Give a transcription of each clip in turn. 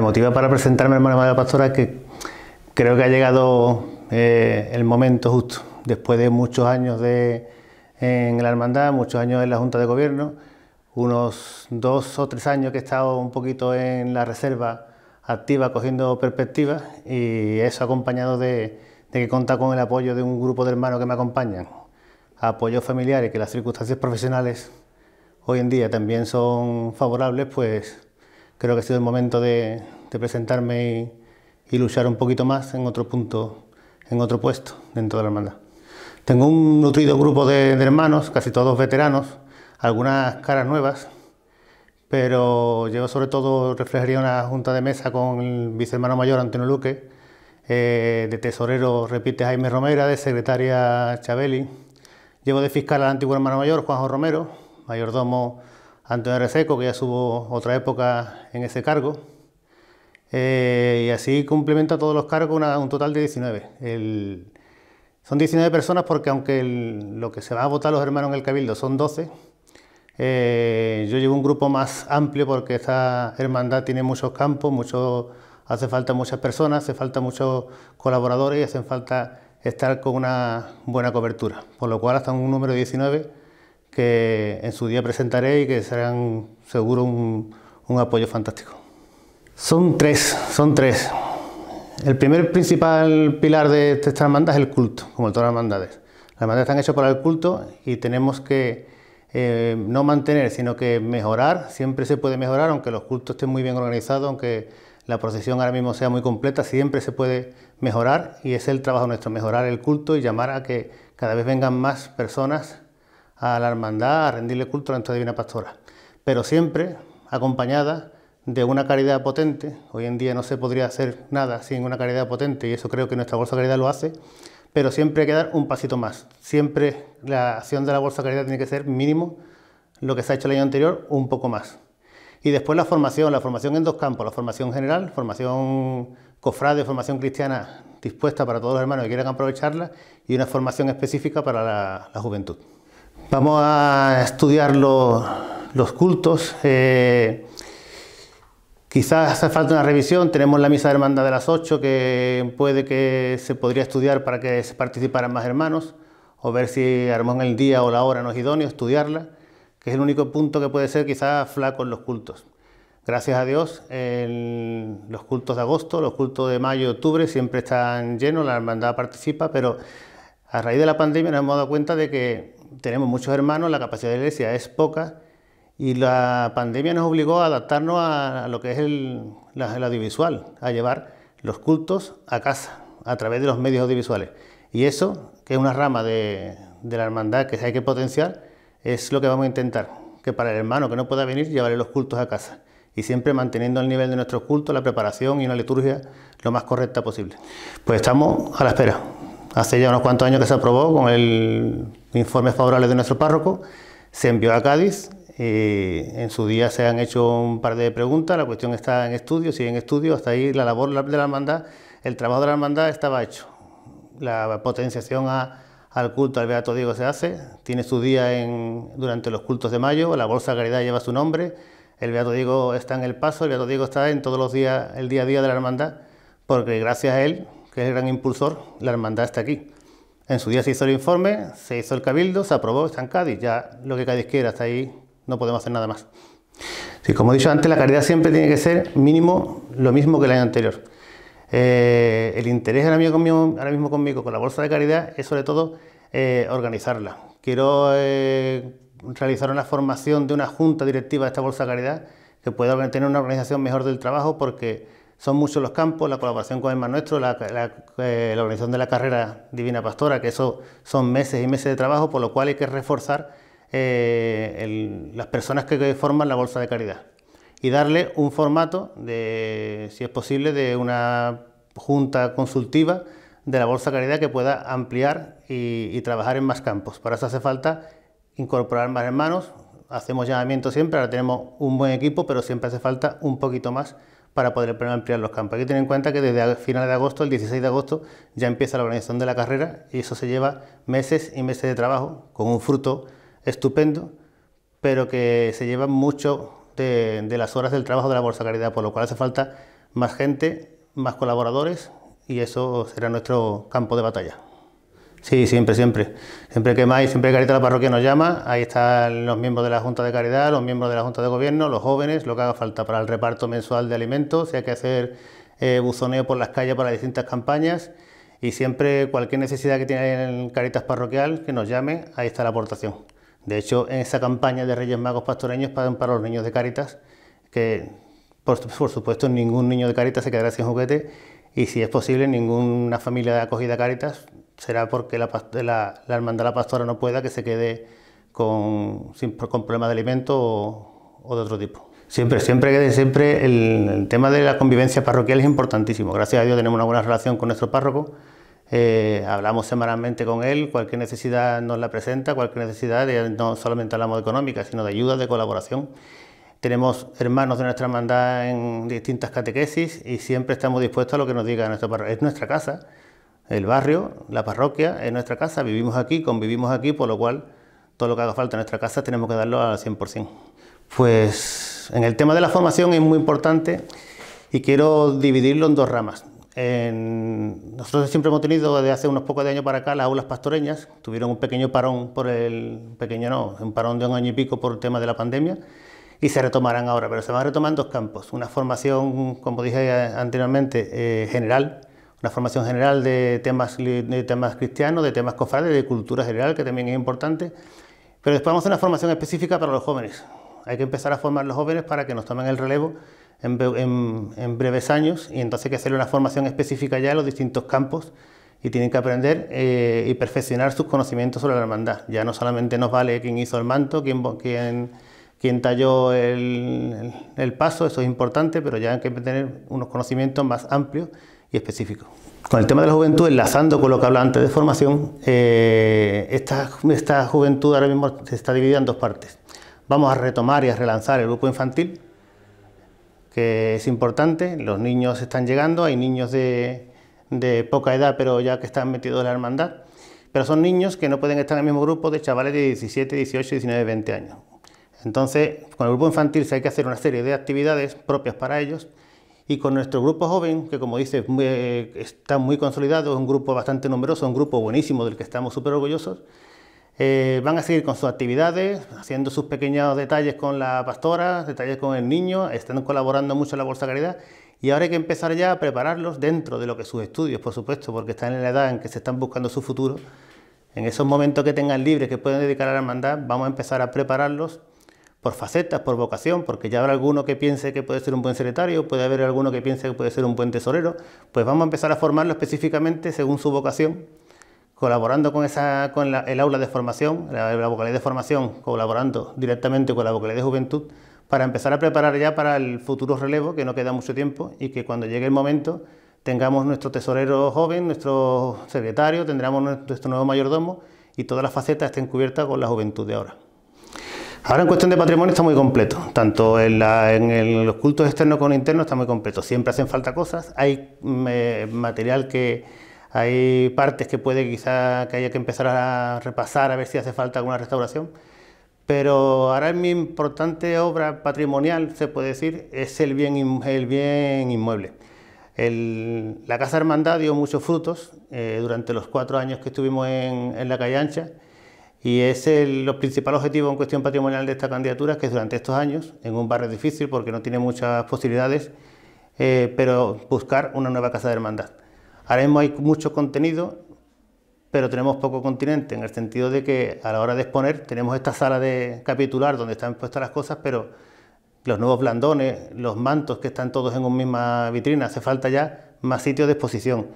me motiva para presentarme a Hermana Madre Pastora que creo que ha llegado eh, el momento justo, después de muchos años en la hermandad, muchos años en la Junta de Gobierno, unos dos o tres años que he estado un poquito en la reserva activa, cogiendo perspectivas, y eso acompañado de, que cuenta con el apoyo de un grupo de hermanos que me acompañan, ...apoyo familiar y que las circunstancias profesionales hoy en día también son favorables, pues creo que ha sido el momento de, presentarme y, luchar un poquito más en otro punto, en otro puesto dentro de la hermandad. Tengo un nutrido grupo de, hermanos, casi todos veteranos, algunas caras nuevas, pero llevo sobre todo reflejaría una junta de mesa con el vicehermano mayor Antonio Luque, eh, de tesorero repite Jaime Romera, de secretaria Chabeli, llevo de fiscal al antiguo hermano mayor Juanjo Romero, mayordomo Antonio Reseco, que ya subo otra época en ese cargo. Eh, y así complementa todos los cargos un total de 19. son 19 personas porque aunque lo que se va a votar los hermanos en el Cabildo son 12, eh, yo llevo un grupo más amplio porque esta hermandad tiene muchos campos, mucho hace falta muchas personas, hace falta muchos colaboradores y hace falta estar con una buena cobertura, por lo cual hasta un número de 19 que en su día presentaré y que serán seguro un, apoyo fantástico. Son tres, son tres. El primer principal pilar de esta hermandad es el culto, como todas las hermandades. Las hermandades están hechas para el culto y tenemos que eh, no mantener, sino que mejorar. Siempre se puede mejorar, aunque los cultos estén muy bien organizados, aunque la procesión ahora mismo sea muy completa, siempre se puede mejorar y es el trabajo nuestro, mejorar el culto y llamar a que cada vez vengan más personas a la hermandad, a rendirle culto a nuestra divina pastora, pero siempre acompañada de una caridad potente. Hoy en día no se podría hacer nada sin una caridad potente y eso creo que nuestra Bolsa de Caridad lo hace, pero siempre hay que dar un pasito más. Siempre la acción de la Bolsa de Caridad tiene que ser mínimo lo que se ha hecho el año anterior, un poco más. Y después la formación, la formación en dos campos, la formación general, formación cofrade, formación cristiana dispuesta para todos los hermanos que quieran aprovecharla y una formación específica para la juventud. Vamos a estudiar los cultos. Eh, quizás hace falta una revisión. Tenemos la misa de hermandad de las 8 que puede que se podría estudiar para que se participaran más hermanos o ver si armón el día o la hora no es idóneo, estudiarla, que es el único punto que puede ser quizás flaco en los cultos. Gracias a Dios, los cultos de agosto, los cultos de mayo, y octubre siempre están llenos, la hermandad participa, pero a raíz de la pandemia nos hemos dado cuenta de que tenemos muchos hermanos, la capacidad de iglesia es poca y la pandemia nos obligó a adaptarnos a lo que es el, audiovisual, a llevar los cultos a casa a través de los medios audiovisuales. Y eso, que es una rama de, la hermandad que hay que potenciar, es lo que vamos a intentar, que para el hermano que no pueda venir, llevarle los cultos a casa y siempre manteniendo el nivel de nuestros cultos, la preparación y una liturgia lo más correcta posible. Pues estamos a la espera hace ya unos cuantos años que se aprobó con el informe favorable de nuestro párroco, se envió a Cádiz. Eh, en su día se han hecho un par de preguntas, la cuestión está en estudio, sigue en estudio, hasta ahí la labor de la hermandad, el trabajo de la hermandad estaba hecho. La potenciación al culto al Beato Diego se hace, tiene su día en, durante los cultos de mayo, la Bolsa de Caridad lleva su nombre, el Beato Diego está en el paso, el Beato Diego está en todos los días, el día a día de la hermandad, porque gracias a él que es el gran impulsor, la hermandad está aquí. En su día se hizo el informe, se hizo el cabildo, se aprobó, está en Cádiz. Ya lo que Cádiz quiera, hasta ahí no podemos hacer nada más. como he dicho antes, la caridad siempre tiene que ser mínimo lo mismo que el año anterior. Eh, el interés ahora mismo, conmigo, ahora mismo conmigo con la bolsa de caridad es sobre todo eh, organizarla. Quiero eh, realizar una formación de una junta directiva de esta bolsa de caridad que pueda tener una organización mejor del trabajo porque son muchos los campos, la colaboración con el Más Nuestro, eh, la, organización de la carrera Divina Pastora, que eso son meses y meses de trabajo, por lo cual hay que reforzar eh, las personas que forman la Bolsa de Caridad y darle un formato, de, si es posible, de una junta consultiva de la Bolsa de Caridad que pueda ampliar y, y trabajar en más campos. Para eso hace falta incorporar más hermanos, hacemos llamamiento siempre, ahora tenemos un buen equipo, pero siempre hace falta un poquito más para poder ampliar los campos. Hay que tener en cuenta que desde finales de agosto, el 16 de agosto, ya empieza la organización de la carrera y eso se lleva meses y meses de trabajo con un fruto estupendo, pero que se lleva mucho de, las horas del trabajo de la Bolsa Caridad, por lo cual hace falta más gente, más colaboradores y eso será nuestro campo de batalla. Sí, siempre, siempre. Siempre que más siempre Caritas de la Parroquia nos llama. Ahí están los miembros de la Junta de Caridad, los miembros de la Junta de Gobierno, los jóvenes, lo que haga falta para el reparto mensual de alimentos, si hay que hacer eh, buzoneo por las calles para distintas campañas. Y siempre cualquier necesidad que tiene en Caritas Parroquial, que nos llame, ahí está la aportación. De hecho, en esa campaña de Reyes Magos Pastoreños pagan para los niños de Caritas, que por, supuesto ningún niño de Caritas se quedará sin juguete y si es posible ninguna familia de acogida Caritas será porque la, hermandad la pastora no pueda que se quede con, problemas de alimento o, de otro tipo. Siempre, siempre, siempre el, tema de la convivencia parroquial es importantísimo. Gracias a Dios tenemos una buena relación con nuestro párroco. Eh, hablamos semanalmente con él, cualquier necesidad nos la presenta, cualquier necesidad, eh, no solamente hablamos de económica, sino de ayuda, de colaboración. Tenemos hermanos de nuestra hermandad en distintas catequesis y siempre estamos dispuestos a lo que nos diga nuestro párroco. Es nuestra casa, el barrio, la parroquia, es nuestra casa, vivimos aquí, convivimos aquí, por lo cual todo lo que haga falta en nuestra casa tenemos que darlo al 100%. Pues en el tema de la formación es muy importante y quiero dividirlo en dos ramas. En, nosotros siempre hemos tenido desde hace unos pocos de años para acá las aulas pastoreñas, tuvieron un pequeño parón por el, pequeño no, un parón de un año y pico por el tema de la pandemia y se retomarán ahora, pero se van a retomar en dos campos, una formación, como dije anteriormente, eh, general una formación general de temas, de temas cristianos, de temas cofrades, de cultura general, que también es importante. Pero después vamos a hacer una formación específica para los jóvenes. Hay que empezar a formar a los jóvenes para que nos tomen el relevo en, breves años y entonces hay que hacer una formación específica ya en los distintos campos y tienen que aprender eh, y perfeccionar sus conocimientos sobre la hermandad. Ya no solamente nos vale quién hizo el manto, quién, quién, quién talló el, el paso, eso es importante, pero ya hay que tener unos conocimientos más amplios y específico. Con el tema de la juventud, enlazando con lo que hablaba antes de formación, eh, esta, esta juventud ahora mismo se está dividida en dos partes. Vamos a retomar y a relanzar el grupo infantil, que es importante, los niños están llegando, hay niños de, de poca edad, pero ya que están metidos en la hermandad, pero son niños que no pueden estar en el mismo grupo de chavales de 17, 18, 19, 20 años. Entonces, con el grupo infantil se hay que hacer una serie de actividades propias para ellos, y con nuestro grupo joven, que como dices, eh, está muy consolidado, es un grupo bastante numeroso, un grupo buenísimo del que estamos súper orgullosos, eh, van a seguir con sus actividades, haciendo sus pequeños detalles con la pastora, detalles con el niño, están colaborando mucho en la Bolsa Caridad y ahora hay que empezar ya a prepararlos dentro de lo que sus estudios, por supuesto, porque están en la edad en que se están buscando su futuro. En esos momentos que tengan libres, que pueden dedicar a la hermandad, vamos a empezar a prepararlos por facetas, por vocación, porque ya habrá alguno que piense que puede ser un buen secretario, puede haber alguno que piense que puede ser un buen tesorero, pues vamos a empezar a formarlo específicamente según su vocación, colaborando con, el aula de formación, la, la vocalidad de formación, colaborando directamente con la vocalidad de juventud, para empezar a preparar ya para el futuro relevo, que no queda mucho tiempo, y que cuando llegue el momento tengamos nuestro tesorero joven, nuestro secretario, tendremos nuestro nuevo mayordomo y todas las facetas estén cubiertas con la juventud de ahora. Ahora en cuestión de patrimonio está muy completo, tanto en, los cultos externos como internos está muy completo. Siempre hacen falta cosas, hay mm, eh, material que hay partes que puede quizá que haya que empezar a repasar a ver si hace falta alguna restauración. Pero ahora mi importante obra patrimonial, se puede decir, es el bien, inmueble. la Casa Hermandad dio muchos frutos eh, durante los cuatro años que estuvimos en la calle ancha y es el, principal objetivo en cuestión patrimonial de esta candidatura, que es durante estos años, en un barrio difícil porque no tiene muchas posibilidades, eh, pero buscar una nueva casa de hermandad. Ahora mismo hay mucho contenido, pero tenemos poco continente, en el sentido de que a la hora de exponer tenemos esta sala de capitular donde están puestas las cosas, pero los nuevos blandones, los mantos que están todos en una misma vitrina, hace falta ya más sitio de exposición.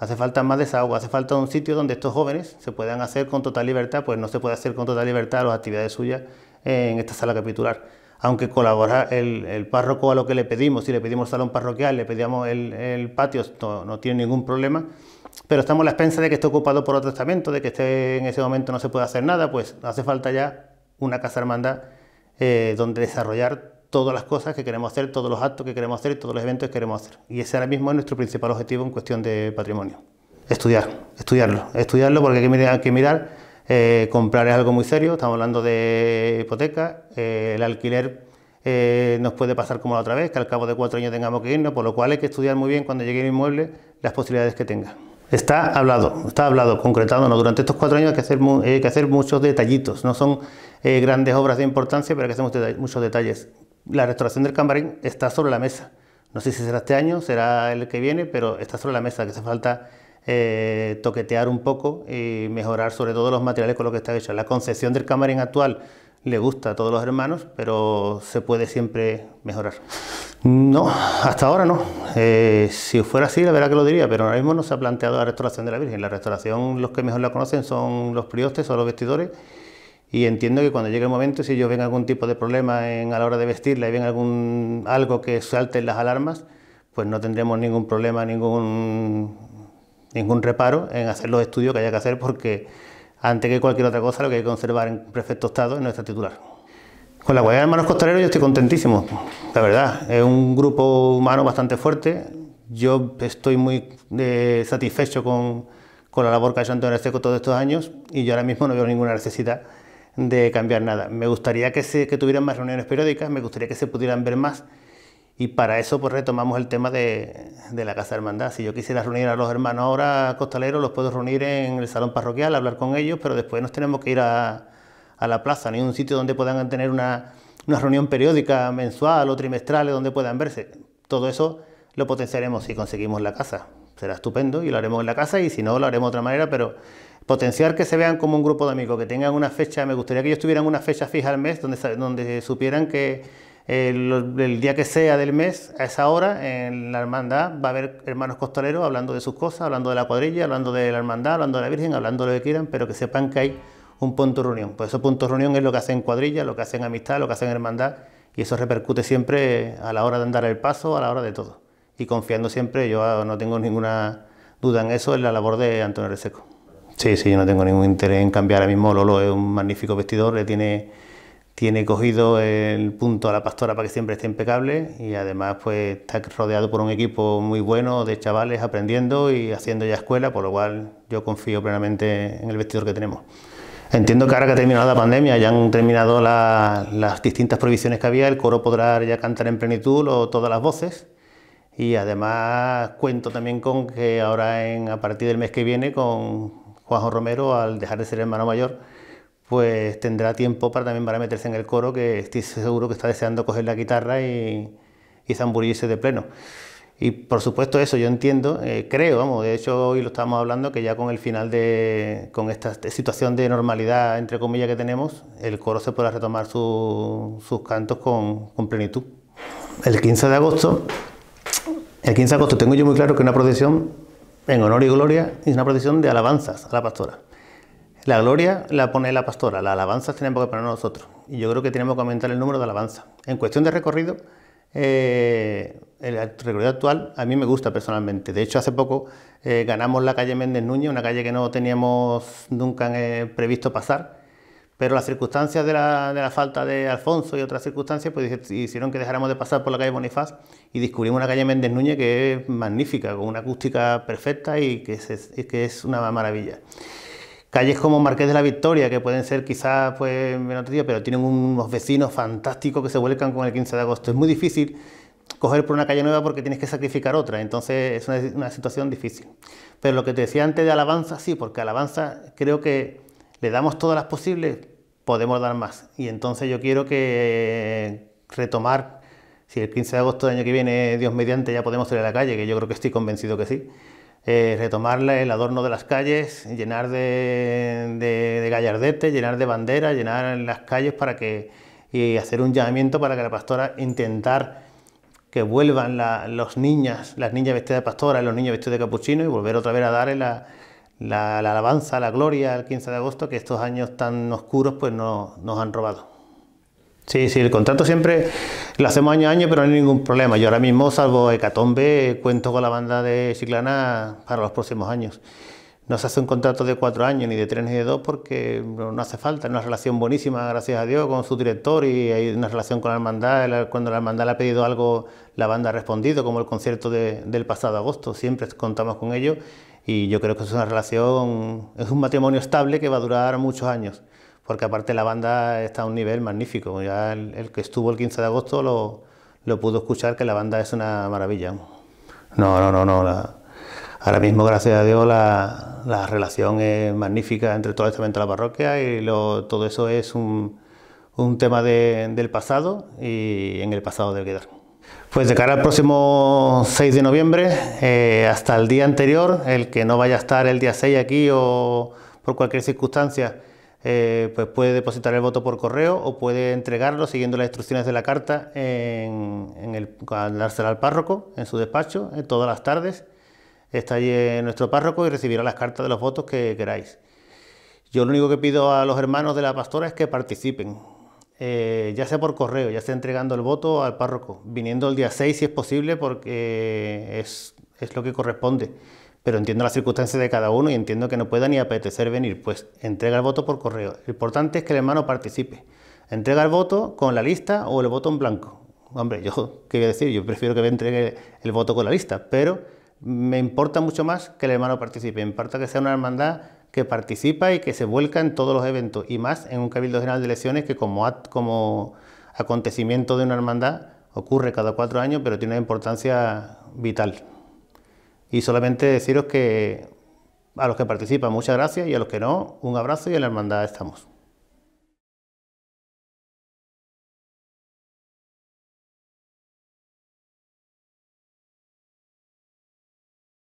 Hace falta más desagüe, hace falta un sitio donde estos jóvenes se puedan hacer con total libertad, pues no se puede hacer con total libertad las actividades suyas en esta sala capitular. Aunque colabora el, párroco a lo que le pedimos, si le pedimos salón parroquial, le pedíamos el, patio, no, tiene ningún problema, pero estamos a la expensa de que esté ocupado por otro estamento, de que esté en ese momento no se puede hacer nada, pues hace falta ya una casa hermandad eh, donde desarrollar todas las cosas que queremos hacer, todos los actos que queremos hacer todos los eventos que queremos hacer. Y ese ahora mismo es nuestro principal objetivo en cuestión de patrimonio. Estudiar, estudiarlo, estudiarlo porque hay que mirar, hay mirar eh, comprar es algo muy serio, estamos hablando de hipoteca, eh, el alquiler eh, nos puede pasar como la otra vez, que al cabo de cuatro años tengamos que irnos, por lo cual hay que estudiar muy bien cuando llegue el inmueble las posibilidades que tenga. Está hablado, está hablado, concretado. Durante estos cuatro años hay que hacer, que hacer muchos detallitos. No son grandes obras de importancia, pero hay que hacer muchos detalles la restauración del camarín está sobre la mesa. No sé si será este año, será el que viene, pero está sobre la mesa, que hace falta eh, toquetear un poco y mejorar sobre todo los materiales con lo que está hecho. La concepción del camarín actual le gusta a todos los hermanos, pero se puede siempre mejorar. No, hasta ahora no. Eh, si fuera así, la verdad que lo diría, pero ahora mismo no se ha planteado la restauración de la Virgen. La restauración, los que mejor la conocen son los priostes o los vestidores y entiendo que cuando llegue el momento, si ellos ven algún tipo de problema en, a la hora de vestirla y ven algún, algo que salten las alarmas, pues no tendremos ningún problema, ningún, ningún reparo en hacer los estudios que haya que hacer, porque antes que cualquier otra cosa, lo que hay que conservar en perfecto estado es nuestra titular. Con la Guayana de Hermanos Costaleros... yo estoy contentísimo, la verdad. Es un grupo humano bastante fuerte. Yo estoy muy eh, satisfecho con, con, la labor que ha hecho Antonio Arceco todos estos años y yo ahora mismo no veo ninguna necesidad de cambiar nada. Me gustaría que, se, tuvieran más reuniones periódicas, me gustaría que se pudieran ver más y para eso pues retomamos el tema de, la Casa Hermandad. Si yo quisiera reunir a los hermanos ahora costaleros, los puedo reunir en el salón parroquial, hablar con ellos, pero después nos tenemos que ir a, la plaza, ni un sitio donde puedan tener una, una reunión periódica, mensual o trimestral, donde puedan verse. Todo eso lo potenciaremos si conseguimos la casa. Será estupendo y lo haremos en la casa y si no, lo haremos de otra manera, pero Potenciar que se vean como un grupo de amigos, que tengan una fecha, me gustaría que ellos tuvieran una fecha fija al mes donde, donde supieran que eh, el, día que sea del mes, a esa hora, en la hermandad va a haber hermanos costaleros hablando de sus cosas, hablando de la cuadrilla, hablando de la hermandad, hablando de la Virgen, hablando de lo que quieran, pero que sepan que hay un punto de reunión. Pues esos puntos de reunión es lo que hacen cuadrilla, lo que hacen amistad, lo que hacen hermandad, y eso repercute siempre a la hora de andar el paso, a la hora de todo. Y confiando siempre, yo ah, no tengo ninguna duda en eso, en la labor de Antonio Reseco. Sí, sí, yo no tengo ningún interés en cambiar ahora mismo. Lolo es un magnífico vestidor, le tiene, tiene cogido el punto a la pastora para que siempre esté impecable y además pues está rodeado por un equipo muy bueno de chavales aprendiendo y haciendo ya escuela, por lo cual yo confío plenamente en el vestidor que tenemos. Entiendo que ahora que ha terminado la pandemia, ya han terminado las distintas prohibiciones que había, el coro podrá ya cantar en plenitud o todas las voces. Y además cuento también con que ahora en, a partir del mes que viene con Juanjo Romero, al dejar de ser hermano mayor, pues tendrá tiempo para también para meterse en el coro, que estoy seguro que está deseando coger la guitarra y, y zambullirse de pleno. Y por supuesto eso, yo entiendo, eh, creo, vamos, de hecho hoy lo estábamos hablando, que ya con el final de, con esta situación de normalidad, entre comillas, que tenemos, el coro se podrá retomar sus cantos con, con, plenitud. El 15 de agosto, el 15 de agosto tengo yo muy claro que una procesión en honor y gloria es una procesión de alabanzas a la pastora. La gloria la pone la pastora, las alabanzas tenemos que poner nosotros. Y yo creo que tenemos que aumentar el número de alabanzas. En cuestión de recorrido, eh, el recorrido actual a mí me gusta personalmente. De hecho, hace poco eh, ganamos la calle Méndez Nuño, una calle que no teníamos nunca eh, previsto pasar pero las circunstancias de la, falta de Alfonso y otras circunstancias pues hicieron que dejáramos de pasar por la calle Bonifaz y descubrimos una calle Méndez Núñez que es magnífica, con una acústica perfecta y que es, una maravilla. Calles como Marqués de la Victoria, que pueden ser quizás pues, menos día, pero tienen unos vecinos fantásticos que se vuelcan con el 15 de agosto. Es muy difícil coger por una calle nueva porque tienes que sacrificar otra, entonces es una, una situación difícil. Pero lo que te decía antes de Alabanza, sí, porque Alabanza creo que le damos todas las posibles, podemos dar más. Y entonces yo quiero que eh, retomar, si el 15 de agosto del año que viene, Dios mediante, ya podemos salir a la calle, que yo creo que estoy convencido que sí, eh, retomar el adorno de las calles, llenar de, gallardetes, llenar de banderas, llenar las calles para que, y hacer un llamamiento para que la pastora intentar que vuelvan niñas, las niñas vestidas de pastora, los niños vestidos de capuchino y volver otra vez a dar en la la, alabanza, la gloria al 15 de agosto que estos años tan oscuros pues no, nos han robado. Sí, sí, el contrato siempre lo hacemos año a año, pero no hay ningún problema. Yo ahora mismo, salvo Hecatombe, cuento con la banda de Chiclana para los próximos años. No se hace un contrato de cuatro años, ni de tres, ni de dos, porque no hace falta. Es una relación buenísima, gracias a Dios, con su director y hay una relación con la hermandad. Cuando la hermandad le ha pedido algo, la banda ha respondido, como el concierto del pasado agosto. Siempre contamos con ellos y yo creo que es una relación, es un matrimonio estable que va a durar muchos años, porque aparte la banda está a un nivel magnífico. Ya el, que estuvo el 15 de agosto lo, pudo escuchar, que la banda es una maravilla. No, no, no, no. ahora mismo, gracias a Dios, la, relación es magnífica entre todo el cemento de la parroquia y todo eso es un, tema del pasado y en el pasado debe quedar. Pues de cara al próximo 6 de noviembre, eh, hasta el día anterior, el que no vaya a estar el día 6 aquí o por cualquier circunstancia, eh, pues puede depositar el voto por correo o puede entregarlo siguiendo las instrucciones de la carta en, el, al al párroco en su despacho en eh, todas las tardes. Está allí en nuestro párroco y recibirá las cartas de los votos que queráis. Yo lo único que pido a los hermanos de la pastora es que participen, eh, ya sea por correo, ya sea entregando el voto al párroco, viniendo el día 6 si es posible, porque es, es lo que corresponde. Pero entiendo las circunstancias de cada uno y entiendo que no pueda ni apetecer venir, pues entrega el voto por correo. Lo importante es que el hermano participe. Entrega el voto con la lista o el voto en blanco. Hombre, yo qué voy a decir, yo prefiero que me entregue el voto con la lista, pero me importa mucho más que el hermano participe, me importa que sea una hermandad que participa y que se vuelca en todos los eventos, y más en un Cabildo General de Elecciones que como, como acontecimiento de una hermandad ocurre cada cuatro años, pero tiene una importancia vital. Y solamente deciros que a los que participan, muchas gracias, y a los que no, un abrazo y en la hermandad estamos.